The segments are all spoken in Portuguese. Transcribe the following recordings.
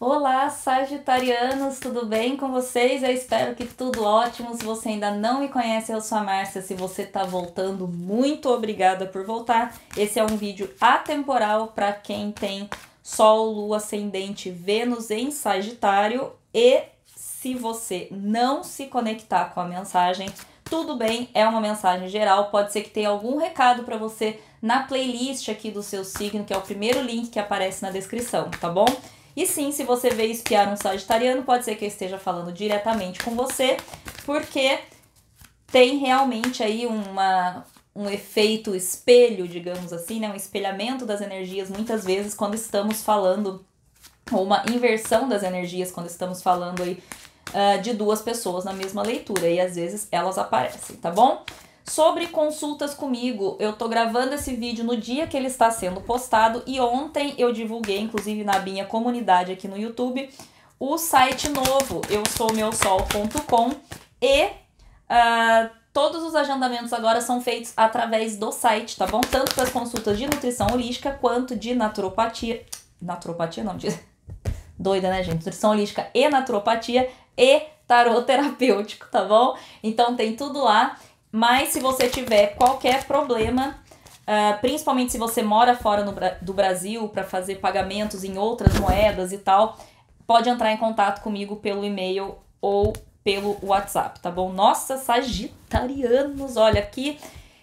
Olá, Sagitarianos, tudo bem com vocês? Eu espero que tudo ótimo. Se você ainda não me conhece, eu sou a Márcia. Se você está voltando, muito obrigada por voltar. Esse é um vídeo atemporal para quem tem Sol, Lua, Ascendente, Vênus em Sagitário. E se você não se conectar com a mensagem, tudo bem, é uma mensagem geral. Pode ser que tenha algum recado para você na playlist aqui do seu signo, que é o primeiro link que aparece na descrição, tá bom? E sim, se você veio espiar um sagitariano, pode ser que eu esteja falando diretamente com você, porque tem realmente aí uma, um efeito espelho, digamos assim, né? um espelhamento das energias, muitas vezes, quando estamos falando, ou uma inversão das energias, quando estamos falando aí uh, de duas pessoas na mesma leitura, e às vezes elas aparecem, tá bom? sobre consultas comigo. Eu tô gravando esse vídeo no dia que ele está sendo postado e ontem eu divulguei, inclusive na minha comunidade aqui no YouTube, o site novo, eu sou e uh, todos os agendamentos agora são feitos através do site, tá bom? Tanto para as consultas de nutrição holística quanto de naturopatia. Naturopatia não, de... doida, né, gente? Nutrição holística e naturopatia e tarot terapêutico, tá bom? Então tem tudo lá. Mas se você tiver qualquer problema, uh, principalmente se você mora fora no, do Brasil para fazer pagamentos em outras moedas e tal, pode entrar em contato comigo pelo e-mail ou pelo WhatsApp, tá bom? Nossa, Sagitarianos, olha aqui.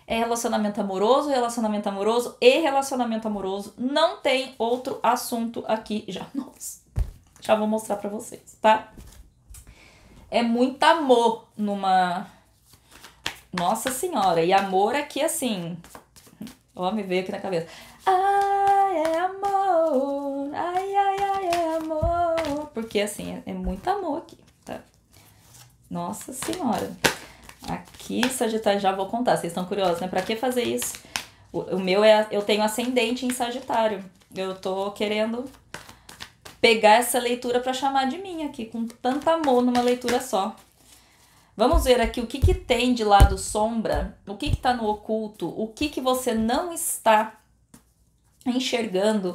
É relacionamento amoroso, relacionamento amoroso e relacionamento amoroso. Não tem outro assunto aqui já. Nossa, já vou mostrar para vocês, tá? É muito amor numa nossa Senhora. E amor aqui assim. Ó, me veio aqui na cabeça. Ai, é amor. Ai, ai, ai, é amor. Porque assim, é, é muito amor aqui, tá? Nossa Senhora. Aqui, Sagitário, já vou contar. Vocês estão curiosos, né? Pra que fazer isso? O, o meu é. Eu tenho ascendente em Sagitário. Eu tô querendo pegar essa leitura para chamar de minha aqui, com tanto amor numa leitura só. Vamos ver aqui o que, que tem de lado sombra, o que está no oculto, o que, que você não está enxergando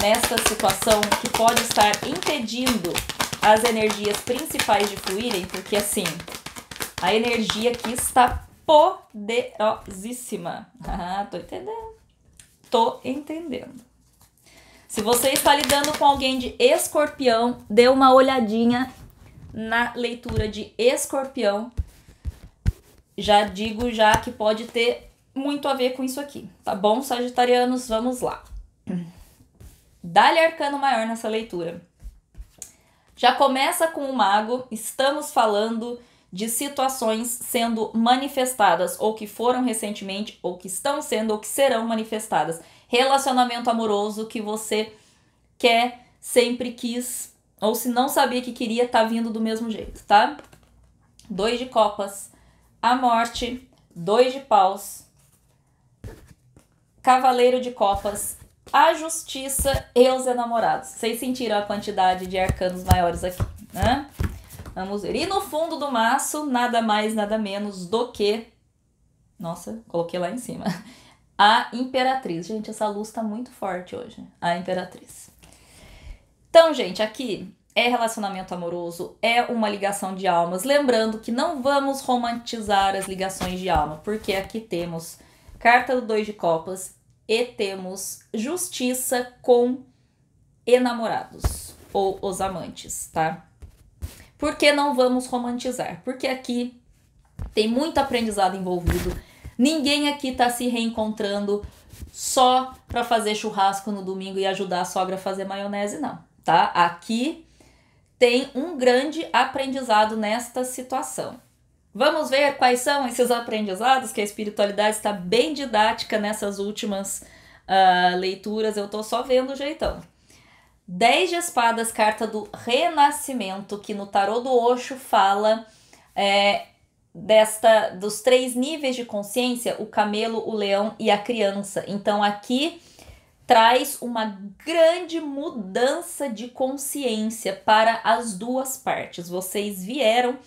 nessa situação que pode estar impedindo as energias principais de fluírem, porque assim, a energia aqui está poderosíssima. Ah, tô entendendo. Tô entendendo. Se você está lidando com alguém de escorpião, dê uma olhadinha na leitura de escorpião. Já digo já que pode ter muito a ver com isso aqui, tá bom, sagitarianos? Vamos lá. Dá-lhe arcano maior nessa leitura. Já começa com o mago, estamos falando de situações sendo manifestadas, ou que foram recentemente, ou que estão sendo, ou que serão manifestadas. Relacionamento amoroso que você quer, sempre quis, ou se não sabia que queria, tá vindo do mesmo jeito, tá? Dois de copas, a morte, dois de paus, cavaleiro de copas, a justiça e os enamorados. Vocês sentiram a quantidade de arcanos maiores aqui, né? Vamos ver. E no fundo do maço, nada mais, nada menos do que. Nossa, coloquei lá em cima. A Imperatriz. Gente, essa luz tá muito forte hoje. A Imperatriz. Então, gente, aqui é relacionamento amoroso, é uma ligação de almas. Lembrando que não vamos romantizar as ligações de alma, porque aqui temos carta do dois de copas e temos justiça com enamorados ou os amantes, tá? Por que não vamos romantizar? Porque aqui tem muito aprendizado envolvido. Ninguém aqui tá se reencontrando só para fazer churrasco no domingo e ajudar a sogra a fazer maionese, não tá? Aqui tem um grande aprendizado nesta situação. Vamos ver quais são esses aprendizados que a espiritualidade está bem didática nessas últimas uh, leituras. Eu tô só vendo o jeitão. dez de espadas, carta do renascimento, que no tarô do Osho fala é, desta dos três níveis de consciência, o camelo, o leão e a criança. Então aqui traz uma grande mudança de consciência para as duas partes. Vocês vieram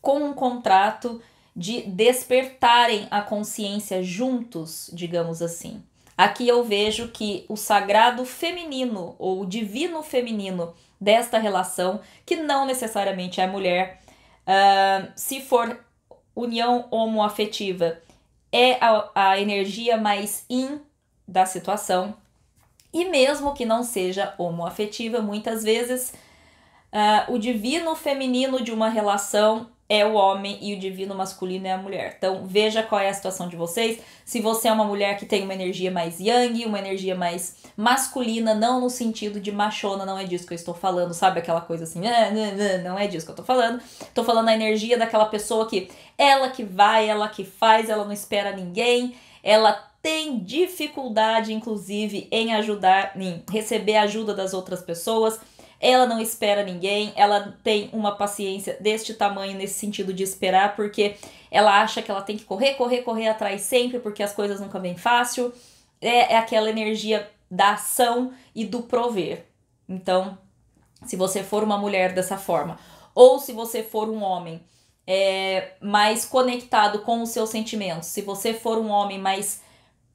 com um contrato de despertarem a consciência juntos, digamos assim. Aqui eu vejo que o sagrado feminino ou o divino feminino desta relação, que não necessariamente é mulher, uh, se for união homoafetiva, é a, a energia mais in da situação. E mesmo que não seja homoafetiva, muitas vezes uh, o divino feminino de uma relação é o homem e o divino masculino é a mulher. Então veja qual é a situação de vocês. Se você é uma mulher que tem uma energia mais yang, uma energia mais masculina, não no sentido de machona, não é disso que eu estou falando, sabe aquela coisa assim, ah, não é disso que eu estou falando. Estou falando a energia daquela pessoa que ela que vai, ela que faz, ela não espera ninguém, ela tem dificuldade, inclusive, em ajudar, em receber ajuda das outras pessoas. Ela não espera ninguém, ela tem uma paciência deste tamanho nesse sentido de esperar, porque ela acha que ela tem que correr, correr, correr atrás sempre, porque as coisas nunca vêm fácil. É, é aquela energia da ação e do prover. Então, se você for uma mulher dessa forma, ou se você for um homem é, mais conectado com os seus sentimentos, se você for um homem mais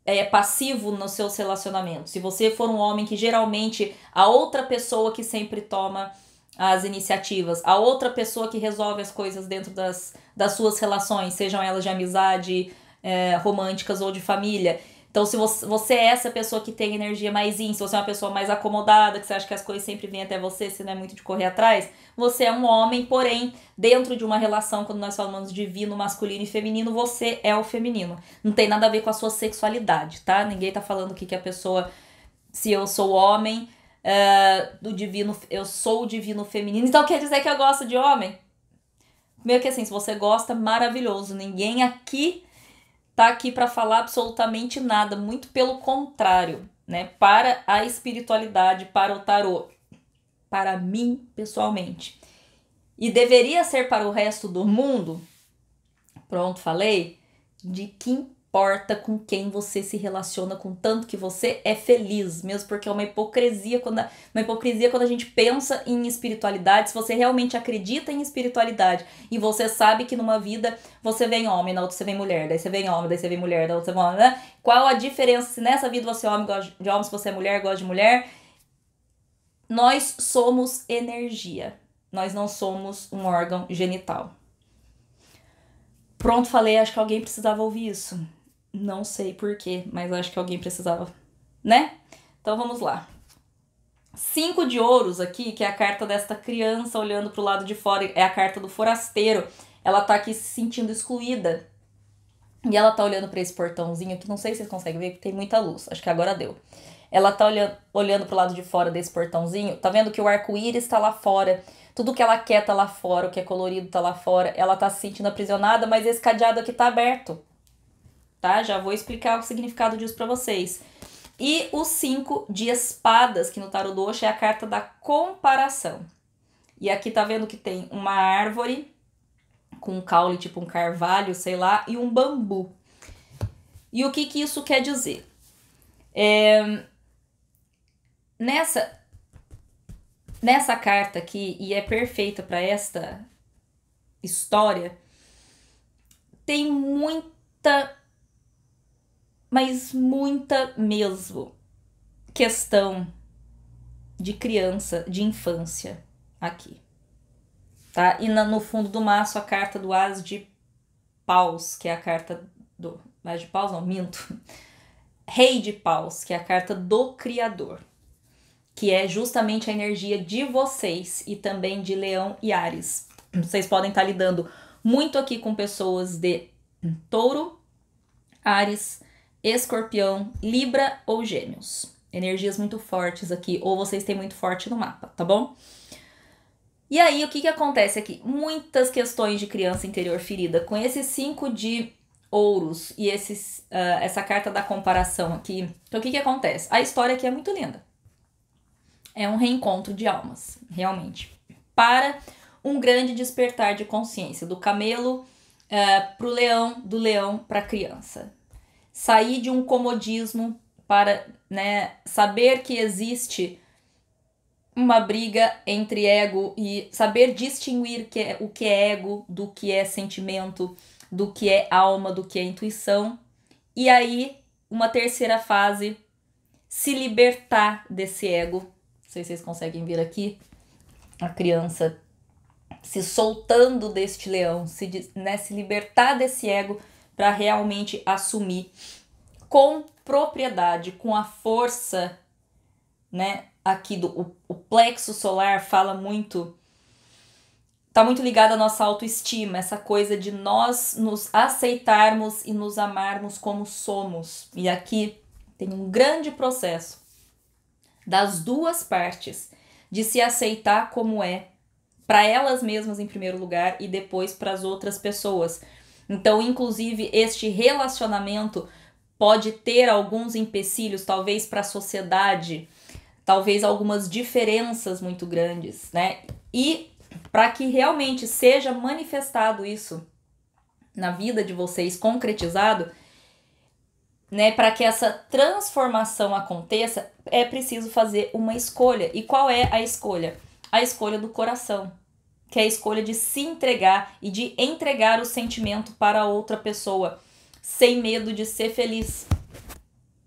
é, passivo nos seus relacionamentos, se você for um homem que geralmente a outra pessoa que sempre toma as iniciativas, a outra pessoa que resolve as coisas dentro das, das suas relações, sejam elas de amizade, é, românticas ou de família, então, se você, você é essa pessoa que tem energia mais in, se você é uma pessoa mais acomodada, que você acha que as coisas sempre vêm até você, se não é muito de correr atrás, você é um homem, porém, dentro de uma relação, quando nós falamos divino, masculino e feminino, você é o feminino. Não tem nada a ver com a sua sexualidade, tá? Ninguém tá falando aqui que a pessoa, se eu sou homem, uh, do divino, eu sou o divino feminino, então quer dizer que eu gosto de homem? Meio que assim, se você gosta, maravilhoso. Ninguém aqui tá aqui para falar absolutamente nada, muito pelo contrário, né? Para a espiritualidade, para o tarô, para mim pessoalmente. E deveria ser para o resto do mundo, pronto, falei, de quinta importa com quem você se relaciona, com tanto que você é feliz, mesmo porque é uma hipocrisia quando a, uma hipocrisia quando a gente pensa em espiritualidade, se você realmente acredita em espiritualidade e você sabe que numa vida você vem homem, na outra você vem mulher, daí você vem homem, daí você vem mulher, daí outra você vem homem, né? Qual a diferença se nessa vida você é homem, gosta de homem, se você é mulher, gosta de mulher? Nós somos energia. Nós não somos um órgão genital. Pronto, falei, acho que alguém precisava ouvir isso. Não sei porquê, mas acho que alguém precisava, né? Então vamos lá. Cinco de ouros aqui, que é a carta desta criança olhando para o lado de fora, é a carta do forasteiro. Ela tá aqui se sentindo excluída. E ela tá olhando para esse portãozinho aqui, não sei se vocês conseguem ver, porque tem muita luz. Acho que agora deu. Ela tá olhando, olhando pro lado de fora desse portãozinho, tá vendo que o arco-íris tá lá fora. Tudo que ela quer tá lá fora, o que é colorido tá lá fora. Ela tá se sentindo aprisionada, mas esse cadeado aqui tá aberto tá? Já vou explicar o significado disso para vocês. E o cinco de espadas, que no tarot do Osho é a carta da comparação. E aqui tá vendo que tem uma árvore com um caule tipo um carvalho, sei lá, e um bambu. E o que que isso quer dizer? É... Nessa nessa carta aqui e é perfeita para esta história, tem muita mas muita mesmo questão de criança, de infância aqui. Tá? E na, no fundo do maço a carta do As de Paus, que é a carta do. As de Paus, não, minto. Rei de Paus, que é a carta do Criador, que é justamente a energia de vocês e também de Leão e Ares. Vocês podem estar tá lidando muito aqui com pessoas de Touro, Ares, Escorpião, Libra ou Gêmeos. Energias muito fortes aqui, ou vocês têm muito forte no mapa, tá bom? E aí, o que, que acontece aqui? Muitas questões de criança interior ferida. Com esses cinco de ouros e esses, uh, essa carta da comparação aqui, então o que, que acontece? A história aqui é muito linda. É um reencontro de almas, realmente. Para um grande despertar de consciência, do camelo uh, ah, para o leão, do leão para a criança sair de um comodismo para né, saber que existe uma briga entre ego e saber distinguir que é, o que é ego do que é sentimento, do que é alma, do que é intuição. E aí, uma terceira fase, se libertar desse ego. Não sei se vocês conseguem ver aqui a criança se soltando deste leão, se, né, se libertar desse ego para realmente assumir com propriedade, com a força, né? Aqui do o, o plexo solar fala muito tá muito ligado à nossa autoestima, essa coisa de nós nos aceitarmos e nos amarmos como somos. E aqui tem um grande processo das duas partes de se aceitar como é, para elas mesmas em primeiro lugar e depois para as outras pessoas. Então, inclusive, este relacionamento pode ter alguns empecilhos, talvez para a sociedade, talvez algumas diferenças muito grandes, né? E para que realmente seja manifestado isso na vida de vocês, concretizado, né, para que essa transformação aconteça, é preciso fazer uma escolha. E qual é a escolha? A escolha do coração que é a escolha de se entregar e de entregar o sentimento para outra pessoa, sem medo de ser feliz.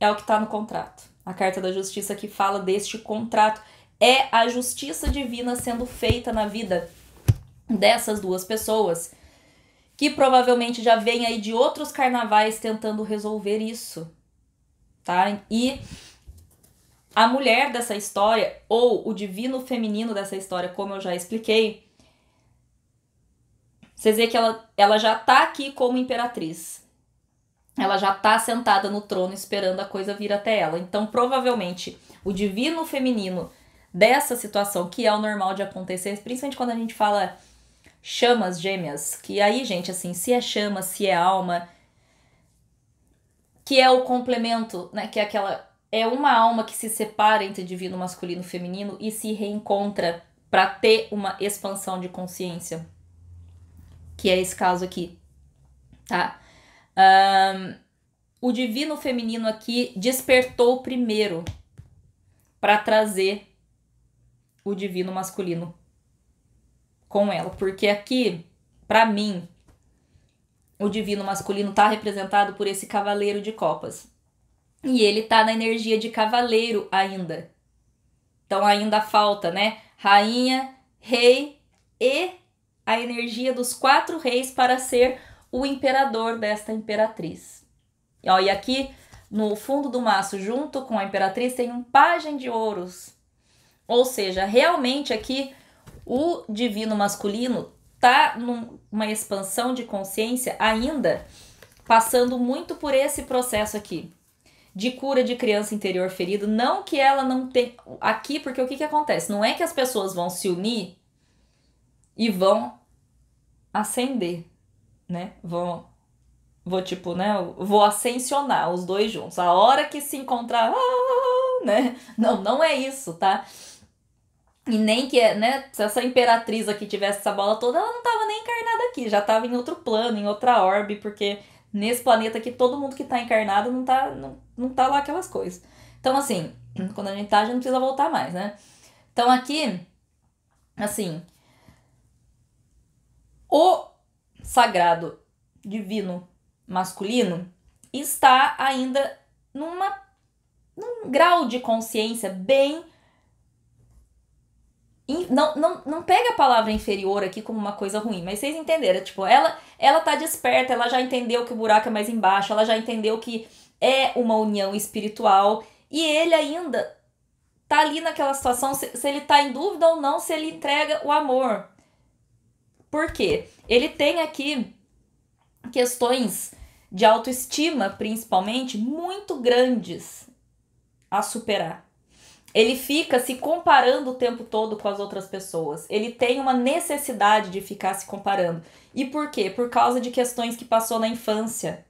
É o que está no contrato. A carta da justiça que fala deste contrato é a justiça divina sendo feita na vida dessas duas pessoas, que provavelmente já vem aí de outros carnavais tentando resolver isso, tá? E a mulher dessa história, ou o divino feminino dessa história, como eu já expliquei, vocês vê que ela, ela já tá aqui como imperatriz. Ela já tá sentada no trono esperando a coisa vir até ela. Então, provavelmente, o divino feminino dessa situação, que é o normal de acontecer, principalmente quando a gente fala chamas gêmeas, que aí, gente, assim, se é chama, se é alma, que é o complemento, né, que é aquela é uma alma que se separa entre divino masculino e feminino e se reencontra para ter uma expansão de consciência que é esse caso aqui, tá? Um, o divino feminino aqui despertou primeiro para trazer o divino masculino com ela, porque aqui, para mim, o divino masculino está representado por esse cavaleiro de copas. E ele está na energia de cavaleiro ainda. Então ainda falta, né? Rainha, rei e a energia dos quatro reis para ser o imperador desta imperatriz. Ó, e aqui no fundo do maço, junto com a imperatriz, tem um pajem de ouros. Ou seja, realmente aqui o divino masculino tá numa expansão de consciência ainda passando muito por esse processo aqui de cura de criança interior ferida, não que ela não tenha aqui, porque o que que acontece? Não é que as pessoas vão se unir e vão ascender, né? Vou, vou tipo, né, vou ascensionar os dois juntos. A hora que se encontrar, ah, né? Não, não é isso, tá? E nem que, né, se essa imperatriz aqui tivesse essa bola toda, ela não tava nem encarnada aqui, já tava em outro plano, em outra orbe, porque nesse planeta aqui todo mundo que tá encarnado não tá não, não tá lá aquelas coisas. Então assim, quando a gente tá, a gente não precisa voltar mais, né? Então aqui assim, o sagrado divino masculino está ainda numa num grau de consciência bem não, não, não pega a palavra inferior aqui como uma coisa ruim, mas vocês entenderam, tipo, ela ela tá desperta, ela já entendeu que o buraco é mais embaixo, ela já entendeu que é uma união espiritual e ele ainda tá ali naquela situação se, se ele tá em dúvida ou não se ele entrega o amor. Porque ele tem aqui questões de autoestima, principalmente, muito grandes a superar. Ele fica se comparando o tempo todo com as outras pessoas. Ele tem uma necessidade de ficar se comparando. E por quê? Por causa de questões que passou na infância.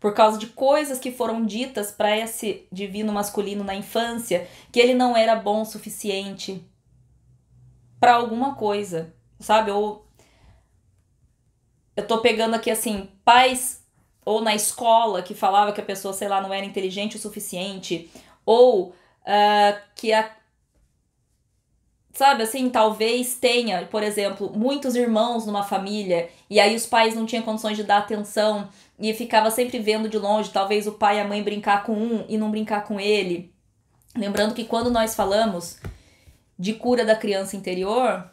Por causa de coisas que foram ditas para esse divino masculino na infância, que ele não era bom o suficiente para alguma coisa sabe? Ou eu tô pegando aqui assim, pais ou na escola que falava que a pessoa, sei lá, não era inteligente o suficiente, ou uh, que a sabe assim, talvez tenha, por exemplo, muitos irmãos numa família e aí os pais não tinham condições de dar atenção e ficava sempre vendo de longe, talvez o pai e a mãe brincar com um e não brincar com ele. Lembrando que quando nós falamos de cura da criança interior,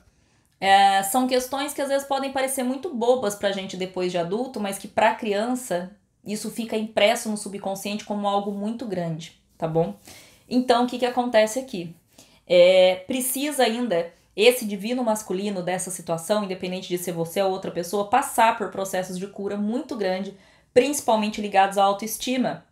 é, são questões que às vezes podem parecer muito bobas pra gente depois de adulto, mas que pra criança isso fica impresso no subconsciente como algo muito grande, tá bom? Então, o que, que acontece aqui? É, precisa ainda esse divino masculino dessa situação, independente de ser você ou outra pessoa, passar por processos de cura muito grande, principalmente ligados à autoestima.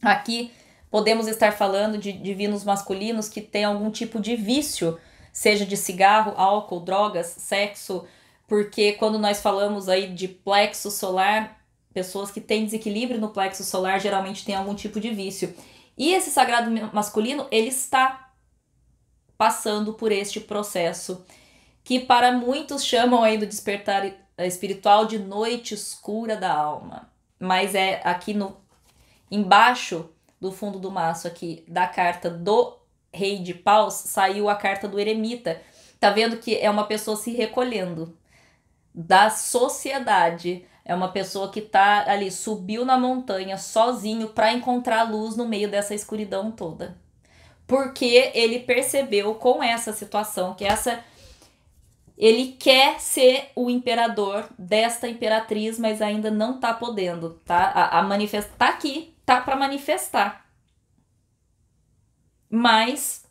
Aqui podemos estar falando de divinos masculinos que têm algum tipo de vício seja de cigarro, álcool, drogas, sexo, porque quando nós falamos aí de plexo solar, pessoas que têm desequilíbrio no plexo solar geralmente têm algum tipo de vício. E esse sagrado masculino, ele está passando por este processo que para muitos chamam aí do despertar espiritual de noite escura da alma. Mas é aqui no embaixo do fundo do maço aqui da carta do rei de Paus, saiu a carta do eremita. Tá vendo que é uma pessoa se recolhendo da sociedade. É uma pessoa que tá ali, subiu na montanha sozinho para encontrar a luz no meio dessa escuridão toda. Porque ele percebeu com essa situação que essa ele quer ser o imperador desta imperatriz, mas ainda não tá podendo, tá? A, a tá aqui, tá para manifestar. Mas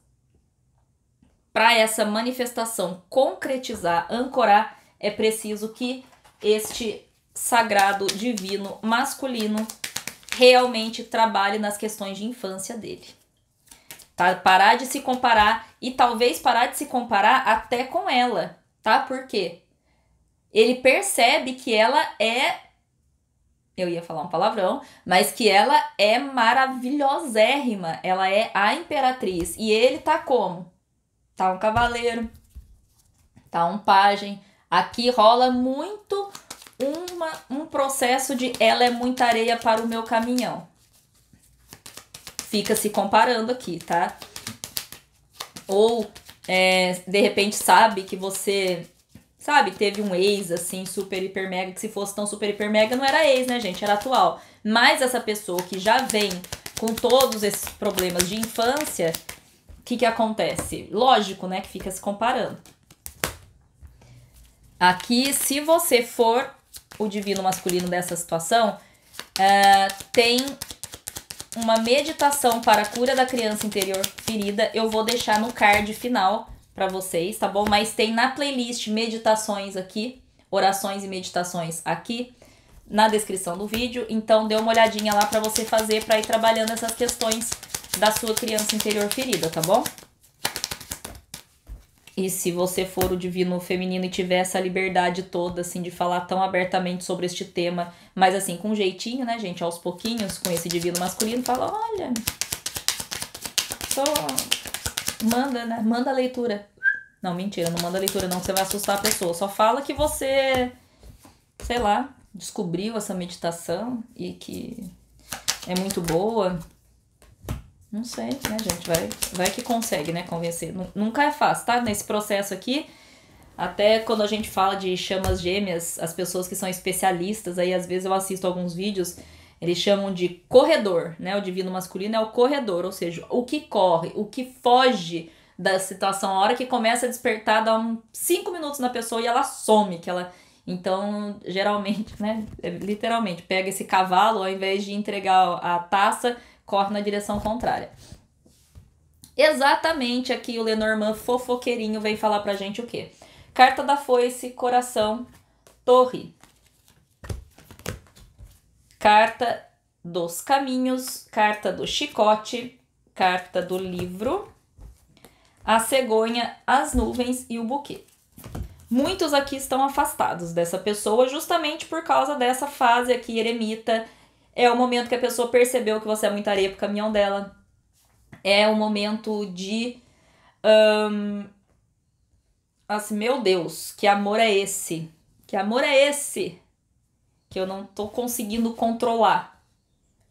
para essa manifestação concretizar, ancorar, é preciso que este sagrado divino masculino realmente trabalhe nas questões de infância dele. Tá? Parar de se comparar e talvez parar de se comparar até com ela, tá? Por quê? Ele percebe que ela é eu ia falar um palavrão, mas que ela é maravilhosérrima. Ela é a imperatriz. E ele tá como? Tá um cavaleiro, tá um pajem. Aqui rola muito uma, um processo de ela é muita areia para o meu caminhão. Fica se comparando aqui, tá? Ou é, de repente sabe que você Sabe, teve um ex, assim, super, hiper, mega, que se fosse tão super, hiper, mega, não era ex, né, gente? Era atual. Mas essa pessoa que já vem com todos esses problemas de infância, o que que acontece? Lógico, né, que fica se comparando. Aqui, se você for o divino masculino dessa situação, uh, tem uma meditação para a cura da criança interior ferida. Eu vou deixar no card final para vocês, tá bom? Mas tem na playlist meditações aqui, orações e meditações aqui na descrição do vídeo. Então dê uma olhadinha lá para você fazer para ir trabalhando essas questões da sua criança interior ferida, tá bom? E se você for o divino feminino e tiver essa liberdade toda, assim, de falar tão abertamente sobre este tema, mas assim, com um jeitinho, né, gente, aos pouquinhos, com esse divino masculino, fala: olha, tô Manda, né? Manda a leitura. Não, mentira, não manda a leitura, não. Você vai assustar a pessoa. Só fala que você, sei lá, descobriu essa meditação e que é muito boa. Não sei, né, gente? Vai, vai que consegue, né? Convencer. Nunca é fácil, tá? Nesse processo aqui, até quando a gente fala de chamas gêmeas, as pessoas que são especialistas, aí às vezes eu assisto alguns vídeos eles chamam de corredor, né? O divino masculino é o corredor, ou seja, o que corre, o que foge da situação. A hora que começa a despertar, dá um 5 minutos na pessoa e ela some, que ela. Então, geralmente, né? É, literalmente, pega esse cavalo, ao invés de entregar a taça, corre na direção contrária. Exatamente aqui o Lenormand fofoqueirinho vem falar pra gente o quê? Carta da foice, coração, torre. Carta dos Caminhos, Carta do Chicote, Carta do Livro, A Cegonha, As Nuvens e o Buquê. Muitos aqui estão afastados dessa pessoa justamente por causa dessa fase aqui eremita. É o momento que a pessoa percebeu que você é muita areia pro caminhão dela. É o momento de. Um, assim, meu Deus, que amor é esse? Que amor é esse? que eu não tô conseguindo controlar.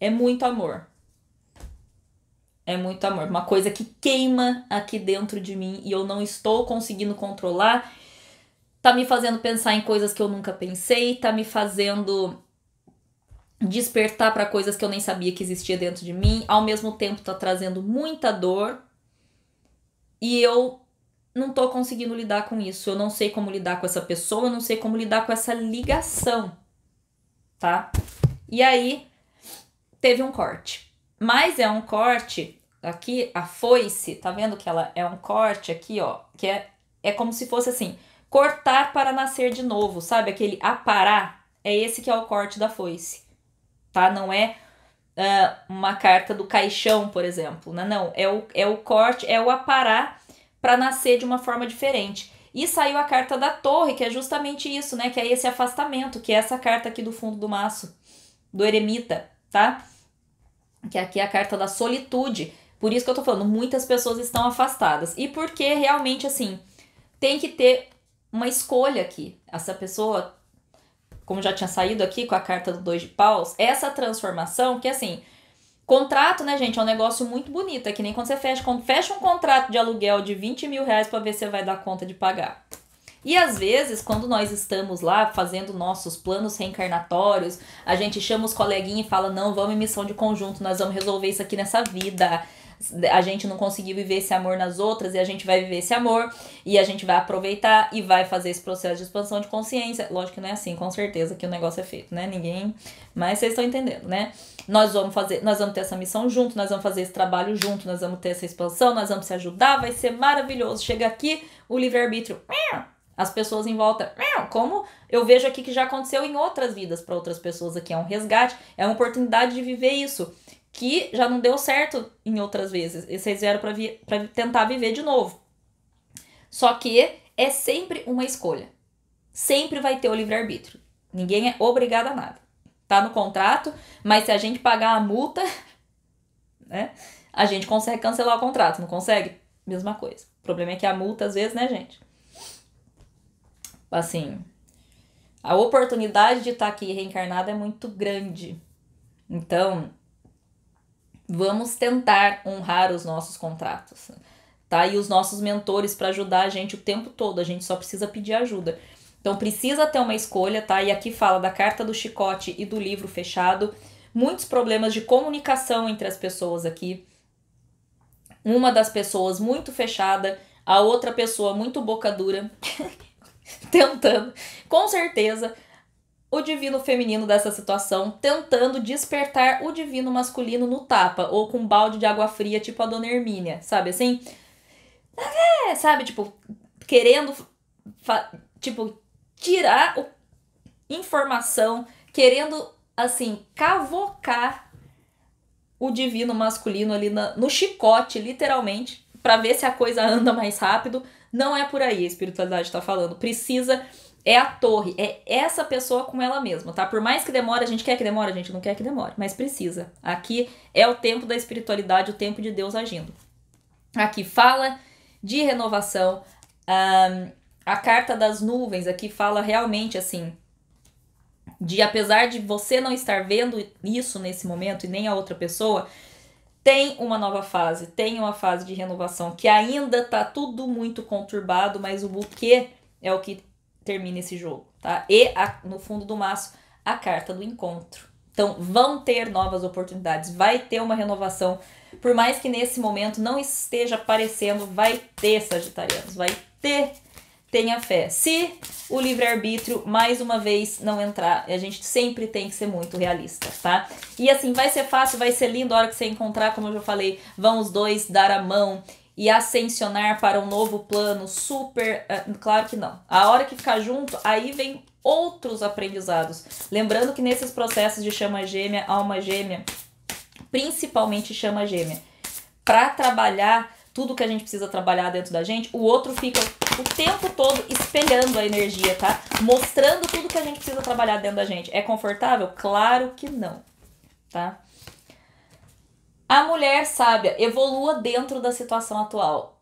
É muito amor. É muito amor. Uma coisa que queima aqui dentro de mim e eu não estou conseguindo controlar. Tá me fazendo pensar em coisas que eu nunca pensei, tá me fazendo despertar para coisas que eu nem sabia que existia dentro de mim. Ao mesmo tempo tá trazendo muita dor. E eu não tô conseguindo lidar com isso. Eu não sei como lidar com essa pessoa, eu não sei como lidar com essa ligação tá? E aí teve um corte. Mas é um corte aqui, a foice, tá vendo que ela é um corte aqui, ó, que é, é como se fosse assim, cortar para nascer de novo, sabe? Aquele aparar, é esse que é o corte da foice, tá? Não é uh, uma carta do caixão, por exemplo, né? Não, é o, é o corte, é o aparar para nascer de uma forma diferente. E saiu a carta da torre, que é justamente isso, né? Que é esse afastamento, que é essa carta aqui do fundo do maço, do eremita, tá? Que aqui é a carta da solitude. Por isso que eu tô falando, muitas pessoas estão afastadas. E porque realmente, assim, tem que ter uma escolha aqui. Essa pessoa, como já tinha saído aqui com a carta do dois de paus, essa transformação, que assim, Contrato, né, gente, é um negócio muito bonito. É que nem quando você fecha, fecha um contrato de aluguel de 20 mil reais para ver se você vai dar conta de pagar. E às vezes, quando nós estamos lá fazendo nossos planos reencarnatórios, a gente chama os coleguinhas e fala: não, vamos em missão de conjunto, nós vamos resolver isso aqui nessa vida a gente não conseguiu viver esse amor nas outras e a gente vai viver esse amor e a gente vai aproveitar e vai fazer esse processo de expansão de consciência. Lógico que não é assim, com certeza que o negócio é feito, né? Ninguém, mas vocês estão entendendo, né? Nós vamos fazer, nós vamos ter essa missão junto, nós vamos fazer esse trabalho junto, nós vamos ter essa expansão, nós vamos se ajudar, vai ser maravilhoso. Chega aqui, o livre-arbítrio as pessoas em volta. Como eu vejo aqui que já aconteceu em outras vidas para outras pessoas aqui. É um resgate, é uma oportunidade de viver isso que já não deu certo em outras vezes. E vocês vieram para vi tentar viver de novo. Só que é sempre uma escolha. Sempre vai ter o livre-arbítrio. Ninguém é obrigado a nada. Tá no contrato, mas se a gente pagar a multa, né? A gente consegue cancelar o contrato, não consegue? Mesma coisa. O problema é que a multa, às vezes, né, gente? Assim, a oportunidade de estar tá aqui reencarnada é muito grande. Então, Vamos tentar honrar os nossos contratos. Tá? E os nossos mentores para ajudar a gente o tempo todo, a gente só precisa pedir ajuda. Então precisa ter uma escolha, tá? E aqui fala da carta do chicote e do livro fechado. Muitos problemas de comunicação entre as pessoas aqui. Uma das pessoas muito fechada, a outra pessoa muito boca dura, tentando, com certeza, o divino feminino dessa situação tentando despertar o divino masculino no tapa ou com um balde de água fria, tipo a dona Hermínia, sabe assim? É, sabe, tipo, querendo tipo tirar o informação, querendo assim cavocar o divino masculino ali na, no chicote, literalmente, para ver se a coisa anda mais rápido. Não é por aí a espiritualidade está falando. Precisa é a torre, é essa pessoa com ela mesma, tá? Por mais que demore, a gente quer que demore, a gente não quer que demore, mas precisa. Aqui é o tempo da espiritualidade, o tempo de Deus agindo. Aqui fala de renovação. Um, a carta das nuvens aqui fala realmente assim de apesar de você não estar vendo isso nesse momento e nem a outra pessoa, tem uma nova fase, tem uma fase de renovação que ainda tá tudo muito conturbado, mas o buquê é o que termina esse jogo, tá? E a, no fundo do maço, a carta do encontro. Então, vão ter novas oportunidades, vai ter uma renovação. Por mais que nesse momento não esteja aparecendo, vai ter Sagitarianos, vai ter. Tenha fé. Se o livre-arbítrio, mais uma vez, não entrar, a gente sempre tem que ser muito realista, tá? E assim, vai ser fácil, vai ser lindo a hora que você encontrar, como eu já falei, vão os dois dar a mão e ascensionar para um novo plano super. Eh, claro que não. A hora que ficar junto, aí vem outros aprendizados. Lembrando que nesses processos de chama gêmea, alma gêmea, principalmente chama gêmea, para trabalhar tudo que a gente precisa trabalhar dentro da gente, o outro fica o tempo todo espelhando a energia, tá? Mostrando tudo que a gente precisa trabalhar dentro da gente. É confortável? Claro que não, tá? A mulher sábia evolua dentro da situação atual.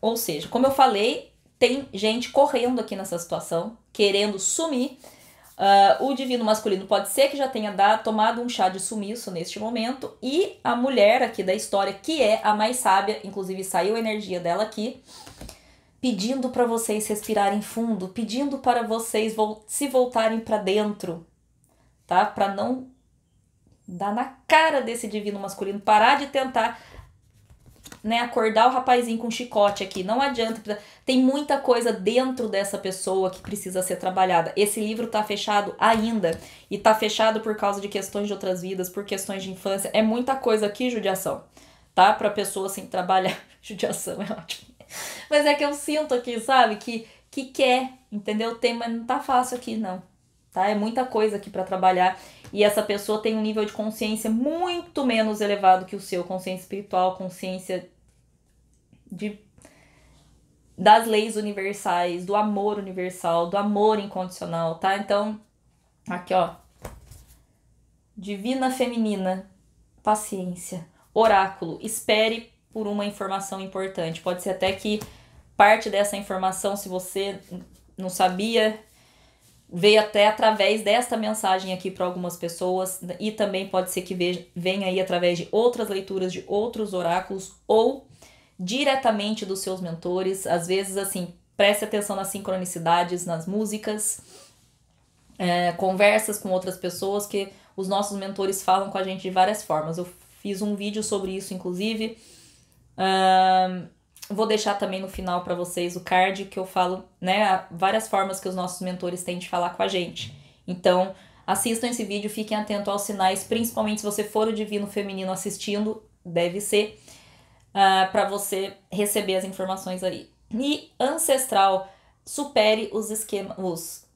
Ou seja, como eu falei, tem gente correndo aqui nessa situação, querendo sumir. Uh, o divino masculino pode ser que já tenha dado, tomado um chá de sumiço neste momento, e a mulher aqui da história, que é a mais sábia, inclusive saiu a energia dela aqui, pedindo para vocês respirarem fundo, pedindo para vocês se voltarem para dentro, tá? Para não Dar na cara desse divino masculino. Parar de tentar né, acordar o rapazinho com chicote aqui. Não adianta. Tem muita coisa dentro dessa pessoa que precisa ser trabalhada. Esse livro tá fechado ainda. E tá fechado por causa de questões de outras vidas, por questões de infância. É muita coisa aqui, judiação. Tá? Pra pessoa assim trabalhar. judiação é ótimo. Mas é que eu sinto aqui, sabe? Que, que quer, entendeu? Tem, mas não tá fácil aqui, não. Tá? É muita coisa aqui para trabalhar e essa pessoa tem um nível de consciência muito menos elevado que o seu, consciência espiritual, consciência de das leis universais, do amor universal, do amor incondicional, tá? Então, aqui ó. Divina feminina, paciência. Oráculo, espere por uma informação importante. Pode ser até que parte dessa informação, se você não sabia, veio até através desta mensagem aqui para algumas pessoas e também pode ser que veja, venha aí através de outras leituras de outros oráculos ou diretamente dos seus mentores. Às vezes, assim, preste atenção nas sincronicidades, nas músicas, é, conversas com outras pessoas que os nossos mentores falam com a gente de várias formas. Eu fiz um vídeo sobre isso, inclusive. Uh, Vou deixar também no final para vocês o card que eu falo, né, várias formas que os nossos mentores têm de falar com a gente. Então, assistam esse vídeo, fiquem atentos aos sinais, principalmente se você for o divino feminino assistindo, deve ser, uh, ah, para você receber as informações aí. E ancestral, supere os esquemas, os,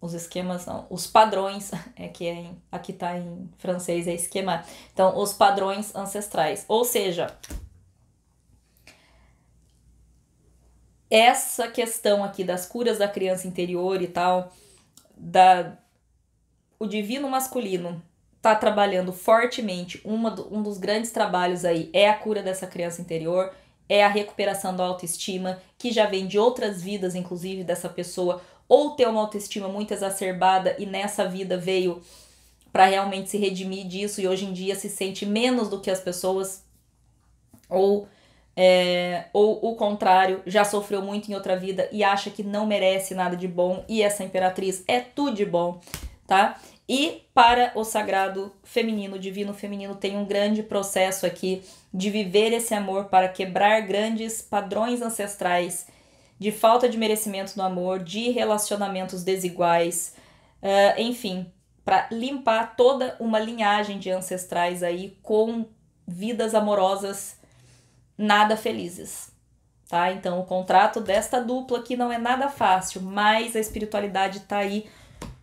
os esquemas não, os padrões, é que é em, aqui tá em francês é esquema, então os padrões ancestrais, ou seja, essa questão aqui das curas da criança interior e tal, da o divino masculino está trabalhando fortemente. Uma do, um dos grandes trabalhos aí é a cura dessa criança interior, é a recuperação da autoestima, que já vem de outras vidas, inclusive dessa pessoa, ou ter uma autoestima muito exacerbada e nessa vida veio para realmente se redimir disso e hoje em dia se sente menos do que as pessoas, ou é, ou o contrário, já sofreu muito em outra vida e acha que não merece nada de bom e essa imperatriz é tudo de bom, tá? E para o sagrado feminino, o divino feminino, tem um grande processo aqui de viver esse amor para quebrar grandes padrões ancestrais de falta de merecimento no amor, de relacionamentos desiguais, uh, enfim, para limpar toda uma linhagem de ancestrais aí com vidas amorosas nada felizes. Tá? Então, o contrato desta dupla aqui não é nada fácil, mas a espiritualidade está aí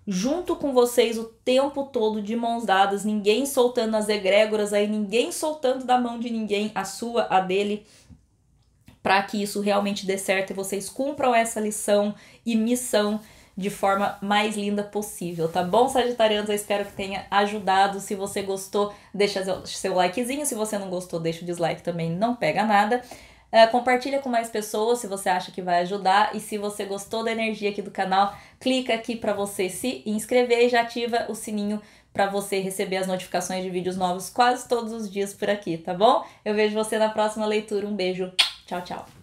junto com vocês o tempo todo de mãos dadas, ninguém soltando as egrégoras aí, ninguém soltando da mão de ninguém a sua, a dele, para que isso realmente dê certo e vocês cumpram essa lição e missão de forma mais linda possível, tá bom, Sagitarianos? Eu espero que tenha ajudado. Se você gostou, deixa seu likezinho. Se você não gostou, deixa o dislike também, não pega nada. Uh, compartilha com mais pessoas se você acha que vai ajudar. E se você gostou da energia aqui do canal, clica aqui para você se inscrever e já ativa o sininho para você receber as notificações de vídeos novos quase todos os dias por aqui, tá bom? Eu vejo você na próxima leitura. Um beijo. Tchau, tchau.